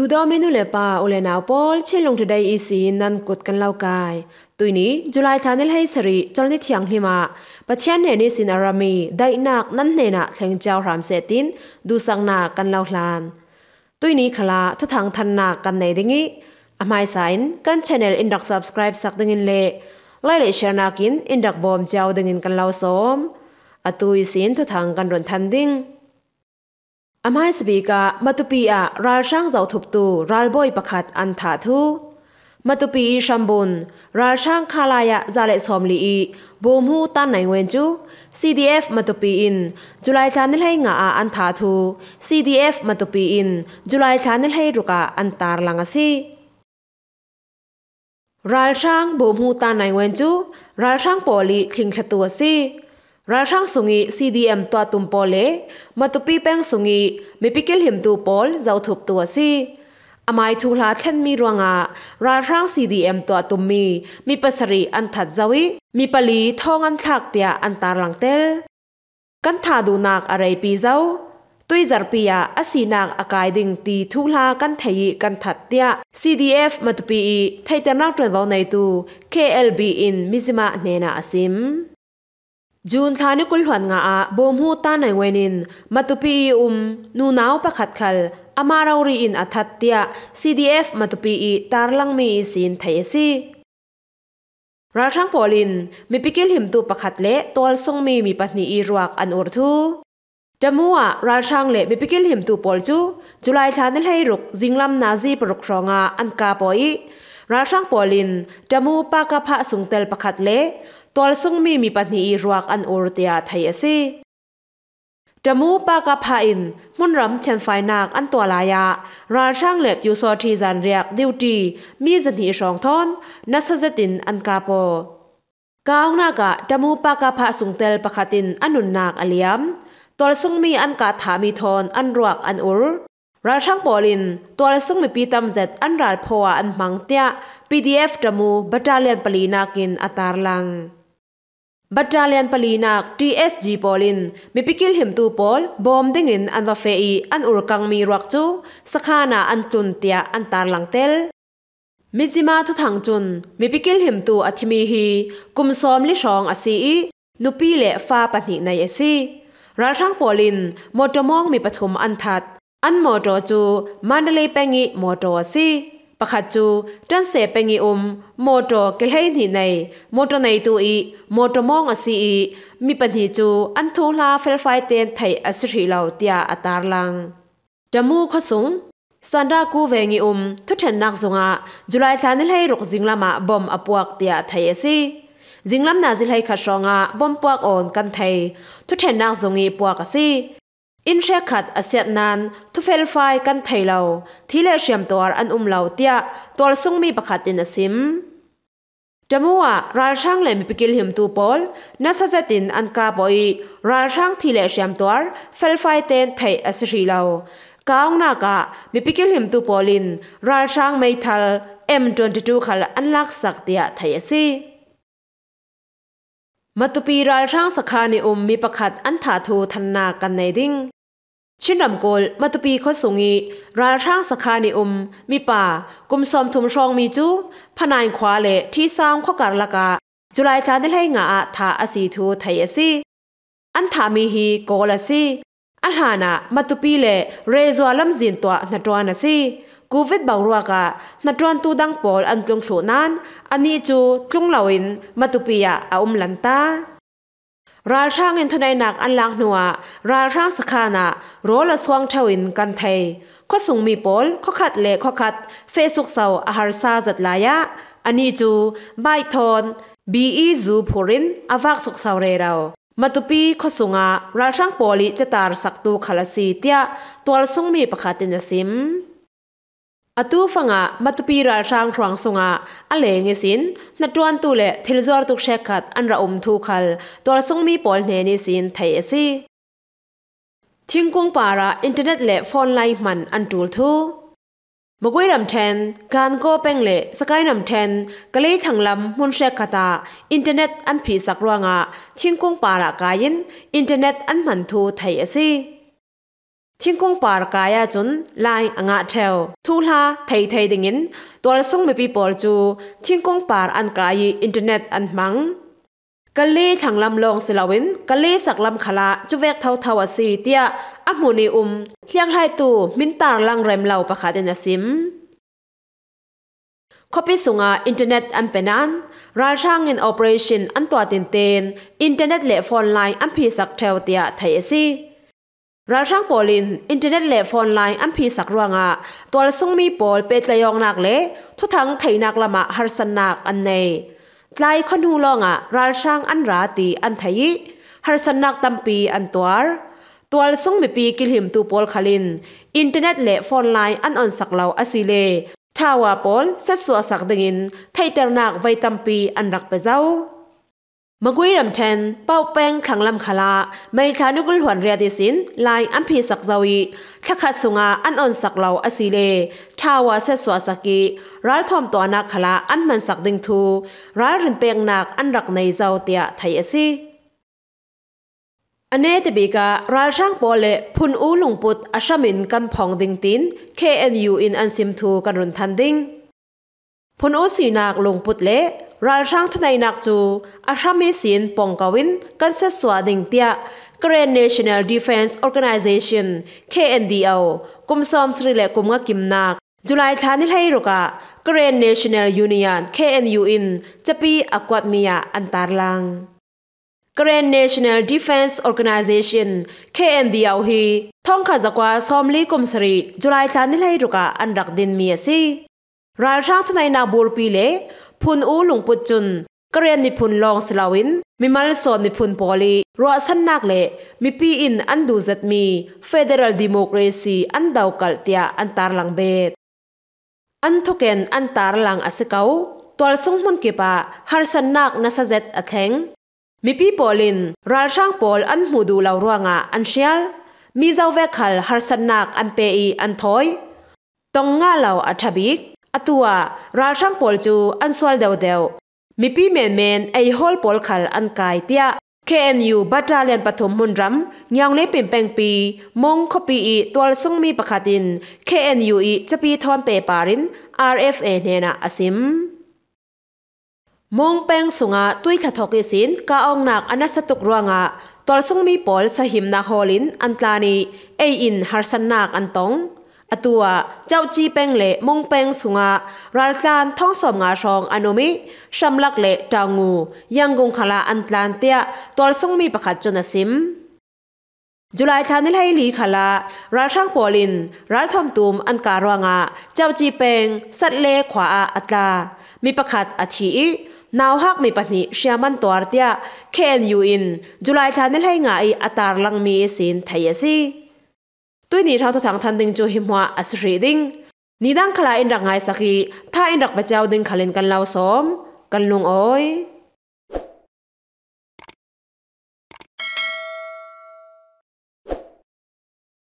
ูดอเมนูเลปาโอเลนาปอลเชลงทดายอีสีนันกดกันเล่ากายตุยนี้จุลายทานเลให้สริจนนิทียงหิมาปะเชยนเนนิสินอารามีได้นักนั่นเนนะแข่งเจ้าหามเซตินดูสังนากันเล่าลานตุยนี้ขลาทุทางทันนากันในดิงิอามายสายกันชแนลอินดักซับสไครป์สักดึงินเล่ไล่เลชชนากินอินดักบอมเจ้าดึงินกันเล่าสมอตุยสินทุทางกันรนทันดิ้งအမိုင်းစပီကာမတူပီအာရာရှန်းဇောက်ထုပ်တူရာလ်ဘွိုင်ပခတ်အန်သာသူမတူပီရှမ်ဘွန်ရာရှန်းခလာယာဇာလေဆ ோம் လီဘုံဟူတန်နိုင်ဝင်ကျူ CDF မတူပီအင်ဇူလိုင်ချန်နယ်ဟိုင်ငါအာအန်သာသူ CDF မတူပီအင်ဇူလိုင်ချန်နယ်ဟိုင်ရုကအန်တာလငါစီရာရှန်းဘုံဟူတန်နိုင်ဝင်ကျူရာရှန်းပေါ်လီချင်းခတူစီ Rarang sungi CDM tua tumpole, matupi peng sungi mipikil him tu pol zau thup tua si. Amai thu la thân mi ruanga, rarang CDM tua tum mi pasari an thật zawi, mi pali thong an thak tia an tar lang tel. Kan tha du nak arai pi zau, tuy zarpia asinak akaiding ti thula kan thei kan tia CDF matupi thaitarnak twenwau nei tu KLB in mizima nena asim จูนทานุกุลหวนงาอาบมหูตาในเวนินมาตุปีอุมนูนาวประคัดคัลอามาราวรีอินอัทัตเตีย CDF มาตุปีตารลังมีสินไทยซีราทังปอลินมีปิกิลหิมตูประคัดเละตัวทรงมีมีปัตนีอีรวกอันอุรทูจมัวราชังเละมีปิกิลหิมตูปอลจูจุลัยชานิลให้รุกจิงลำนาซีปรุกรองาอันกาปอยราชังปอลินจมูปากะพะสุงเตลปะขัดเละตัวซุงมีมีปัญนิรวกอันอุรตยาไทยสิจมูปากาพาอินมุนรำเชนไฟนักอันตัวลายะ ราช่างเล็บยูโซทีจันเรียกดิวตีมีจันทีสองทอนนัสเซตินอันกาโปกาวนากะจมูปากาพาสุงเตลปะคตินอันนุนนักอเลียมตัวสุงมีอันกาถามีทอนอันรวกอันอุร ราช่างปอลินตัวสุงมีปีตำเซตอันราลพวอันมังเตีย PDF จมูบัตรเลียนปลีนากินอัตารลังบัตรเลียนปลีนัก TSG ปอลินมีพิกิลหิมตูพอลบอมดิ้งินอันวาเฟีอันอุรังมีรักจูสขานาอันตุนเตียอันตาลังเตลมิจิมาทุทังจุนมีพิกิลหิมตูอัติมีฮีกุมซอมลิชองอซีนุปีเลฟ้าปนิในเอซีรัชังปอลินมอตมองมีปฐมอันทัดอันมอตจูมานเลเปงิมอตซีပခတ်ချူတန်ဆေပငီအုံမော်တော်ကလေးနီနေမော်တော်နေတူဤမော်တော်မောင်အစီဤမိပနီချူအန်ထိုလာဖဲဖိုင်တန်ထိုင်အစရီလောက်တျာအတာလန်တမူခဆုံစန္ဒာကူဝေငီအုံထွထန်နက်ဇုံငါဇူလိုင်လန်လေရုကဇင်လမဘอมအပွားတျာထိုင်စီဇင်လမ်နာဇိလိုက်ခါရှောငါဘอมပွားအွန်ကန်ထိုင်ထွထန်နက်ဇုံငီပွားကစီอินเชคัดอาเซียนนั้นทุเฟลไฟกันไทยเราที่เลเชียมตัวอันอุ้มเราเตียตัวสุ่งมีประคัดอินซิมจม่ารัลช่างเลยมีปกิลหิมตูปอลนัสเซตินอันกาบอยรัลช่างที่เลเชียมตัวเฟลไฟเตนไทยอศรีเราก้าวหน้ากะมีปกิลหิมตูปอลินรัลช่างไม่ทัลเอ็มจนจิจูขัลอันลักสักเตียไทยซีมาตุปีรัลช่างสักคานิอุมมีประคัดอันถาทูทันนากันในดิ้งชินนำโกลมาตุปีคสุงีรานช่างสาานิอมมีป่ากุมซอมทุมชองมีจูพนายขวาเลที่สร้างข้อการละกาจุลายคานได้ให้งาทาอสีทูไทยซีอันทามีฮีโกลซีอันหานะมาตุปีเลเรซัวลำจินตัวนัดวานซีกูวิดบารัวกานัดรวนตูดังปอลอันจงโฉนันอันนี้จูจรงเหลาอินมาตุปียะอาอมลันตาราช่างอินทนายนักอันลังนัวราช่างสขานะโรละสวงชาวินกันไทยข้อสุงมีปอลข้อขัดเละข้อขัดเฟซุกเซาอาหารซาจัดลายะอันนี้จูไบทอนบีอีจูพูรินอวักสุกเซาเรเรามาตุปีข้อสุงอราช่างปอลิจะตาสักตูขลาสีเตียตัวลสุงมีประคาตินยสิม atu fanga matupi ra rang rang sunga ale nge sin na tuan tu le thil zuar tuk she khat an ra um thu khal tor sung mi pol ne ni sin thai ase thingkung para internet le phone line man an tul thu magoi ram then kan go peng le sakai ram then kalei thanglam mun she khata internet an phi sak ruanga thingkung para kayin internet an man thu thai ase ทิ้งกงปาร์กายาจนลายอ่างเทวทุลาไทยไทยดิ่งินตัวส่งไม่ไปีปอลจูทิ้งกงปาร์อันกายอินเทอร์เน็ตอันมังกะลีทางลำลองสิลาวินกะลีสักลำขลาจุเวกเท่าเทวสีเตียอัมูนิอุมเลี้ยงไลตูมินตาลังเรมเหลาประคาเดนซิมคอปิสุงาอินเทอร์เน็ตอันเป็นนั้นราช่างเินโอเปอเรชั่นอันตัวเตินเตนอินเทอร์เน็ตเละฟอนไลน์อันพีสักเทวเตียไทยซีราช่างปอลินอินเทอร์เน็ตเละฟอนไลน์อัมพีสักรวงอะตัวละซุงมีปอลเปตลยองนักเละทุทั้งไทยนักละมะฮาร์สนักอันเนลายคนหูลองอะราช่างอันราตีอันไทยฮาร์สนักตัมปีอันตัวตัวละซุงมีปีกิลิมตูปอลคาลินอินเทอร์เน็ตเละฟอนไลน์อันอ่อนสักเหลาอสิเลชาวาปอลเซสัวสักดึงินไทยเตอร์นักไวตัมปีอันรักไปเจ้ามกุยรำเชนเป้าแป้งขังลำคลาไม่คานุกุลหวนเรียดิสิน ลายอัมพีสักเจวีทักขัดสุงาอันอ่อนสักเหล่าอสีเลทาวาเซสวาสกิรัลทอมตัวนักคลาอันมันสักดิงทูรัลรินเปียงนักอันรักในเจ้าเตียไทยอสีอันเนตบิการาช่างปอเลพุนอูลงปุตอชามินกันผ่องดิงตินเเคอ็นยูอินอันซิมทูกันรุนทันดิงพุนอูสีนักลงปุตเลรัลช่างทุนในนักจูอาชามิสินปองกวินกันเสสวดิงเตีย Korean n a น i o n a l d e f e n อ e Organization KNDO กุมซอมสริเลกุมกกิมนักจุลายทานิไลใรกะกร r e a n n a นแนลยูเนียน KNU in จะปีอควาดมียอันตารลัง Korean n a น i o n a l d e f e n อ e Organization KNDO ฮีท่องขจักว่าซอมลีกุมสริจุลายทานิไลใรกะอันรักดินมียสิรัลช่างทุนในนักบูรปีเลพุนอูหลงปุจุนกเรียนมีพุนลองสลาวิน มีมาลสอนมีพุนปอลีรัวสันนักเละมีปีอินอันดูจัดมีเฟเดรัลดิโมกรซีอันดาวกัลเตียอันตารลังเบดอันทุเกนอันตารลังอสเกาตัวสงมุนเก็บะฮาร์สันนักนัสเซตอัทเทงมีปีปอลินรัลช่างปอลอันมูดูลาวรัวงะอันเชียลมีเจ้าเวคัลฮาร์สันนักอันเปอีอันทอยตองง่าเหลาอัทบิก atua ral sang pol chu an swal deuh deuh mipi men men ai hol pol khal an kai tia KNU battalion pathum munram ngyang le pim peng pi mong khopi i twal sung mi pakhatin KNU i chapi thon pe parin RFA nena asim mong peng sunga tui kha thoki sin ka ong nak anasatuk ruanga twal sung mi pol sa him na holin antlani ai in harsan nak antong อตัวเจ้าจีเป้งเล่มงเป้งสุงะรัลจานท่องสมงาชองอนุมิชำลักเล่จางูยังกงขลาอันตรานเตียตัวสงมีประคัดจนสิมจุลายทานิลให้ลีขลารัลช่างปอลินรัลทอมตุมอันการวงะเจ้าจีเป้งสัตเลขวาอัตลามีประคัดอธินาวฮักมีปหิเชียมันตัวเตียเคนยูอินจุลายทานิลให้งาอีอัตารลังมีสินไทยซีตุยนี่เราตัวทางทันดึงจูหิมวะอัศรีดิง นี่ดังขลาอินรักไงสักีถ้าอินรักไปเจ้าดึงขลินกันเล่าสมกันลุงโอ้ย